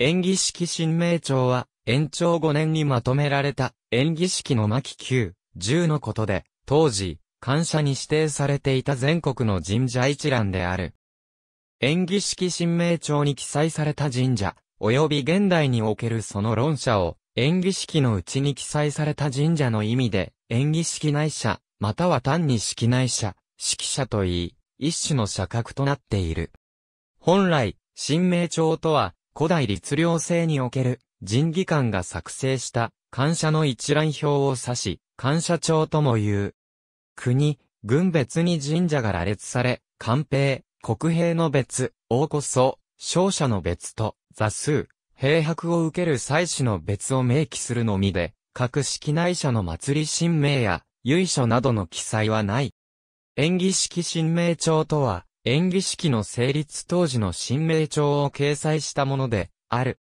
演技式新名帳は、延長5年にまとめられた、演技式の巻9、10のことで、当時、感謝に指定されていた全国の神社一覧である。演技式新名帳に記載された神社、及び現代におけるその論者を、演技式のうちに記載された神社の意味で、演技式内社、または単に式内社、式社といい、一種の社格となっている。本来、新名帳とは、古代律令制における人技官が作成した感謝の一覧表を指し、感謝帳とも言う。国、軍別に神社が羅列され、官兵、国兵の別、王こそ、勝者の別と、座数、兵白を受ける祭祀の別を明記するのみで、各式内社の祭り神明や、由緒などの記載はない。演技式神明帳とは、演技式の成立当時の新名帳を掲載したもので、ある。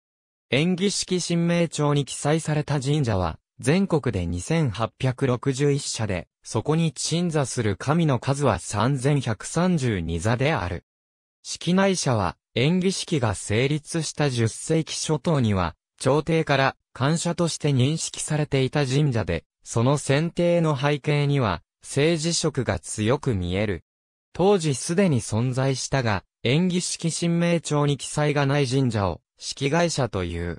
演技式新名帳に記載された神社は、全国で2861社で、そこに鎮座する神の数は3132座である。式内社は、演技式が成立した10世紀初頭には、朝廷から感謝として認識されていた神社で、その選定の背景には、政治色が強く見える。当時すでに存在したが、演技式神明帳に記載がない神社を、式会社という。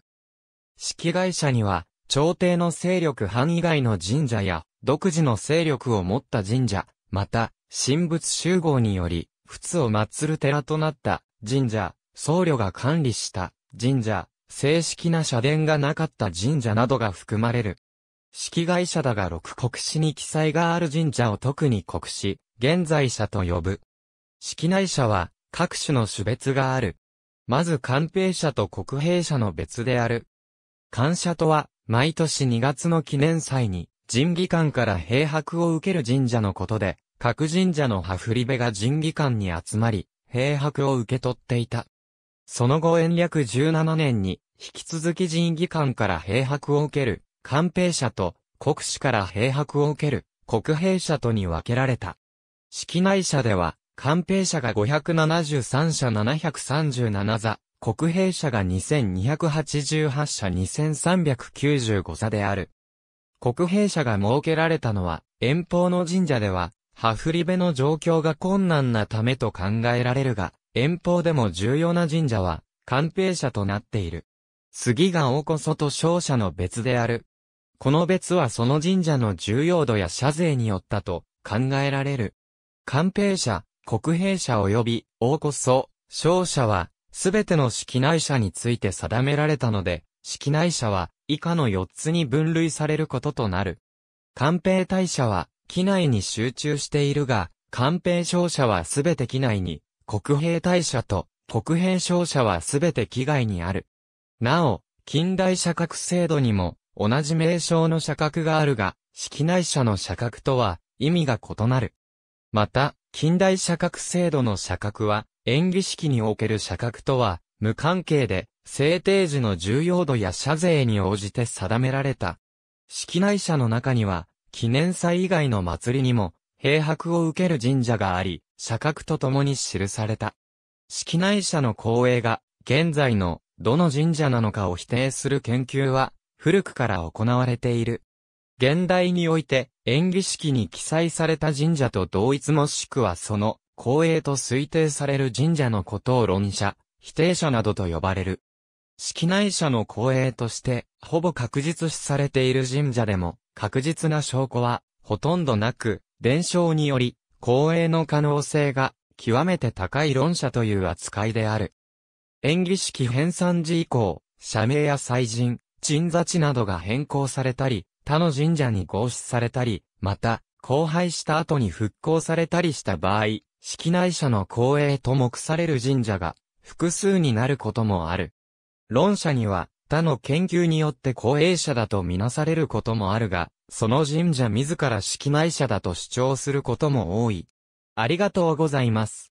式会社には、朝廷の勢力範囲外の神社や、独自の勢力を持った神社、また、神仏集合により、仏を祀る寺となった神社、僧侶が管理した神社、正式な社殿がなかった神社などが含まれる。式会社だが六国史に記載がある神社を特に国史、現在社と呼ぶ。式内社は、各種の種別がある。まず官兵社と国兵社の別である。官社とは、毎年2月の記念祭に、神技館から閉白を受ける神社のことで、各神社の羽振り部が神技館に集まり、閉白を受け取っていた。その後延暦17年に、引き続き神技館から閉白を受ける、官兵舎と国士から兵迫を受ける国兵舎とに分けられた。式内舎では、官兵舎が573社737座、国兵舎が2288社2395座である。国兵舎が設けられたのは、遠方の神社では、ハフリベの状況が困難なためと考えられるが、遠方でも重要な神社は、官兵舎となっている。杉が大こそと勝者の別である、この別はその神社の重要度や社税によったと考えられる。官兵者、国兵者及び、王こそ、商社は、すべての式内者について定められたので、式内者は、以下の4つに分類されることとなる。官兵大社は、機内に集中しているが、官兵商社はすべて機内に、国兵大社と、国兵商社はすべて機外にある。なお、近代社格制度にも、同じ名称の社格があるが、式内社の社格とは意味が異なる。また、近代社格制度の社格は、演技式における社格とは無関係で、制定時の重要度や社税に応じて定められた。式内社の中には、記念祭以外の祭りにも、閉白を受ける神社があり、社格と共に記された。式内社の光栄が、現在の、どの神社なのかを否定する研究は、古くから行われている。現代において、演技式に記載された神社と同一もしくはその、公営と推定される神社のことを論者、否定者などと呼ばれる。式内者の公営として、ほぼ確実視されている神社でも、確実な証拠は、ほとんどなく、伝承により、公営の可能性が、極めて高い論者という扱いである。演技式編纂時以降、社名や祭神、鎮座地などが変更されたり、他の神社に合祀されたり、また、荒廃した後に復興されたりした場合、式内社の公営と目される神社が複数になることもある。論者には他の研究によって公営者だとみなされることもあるが、その神社自ら式内社だと主張することも多い。ありがとうございます。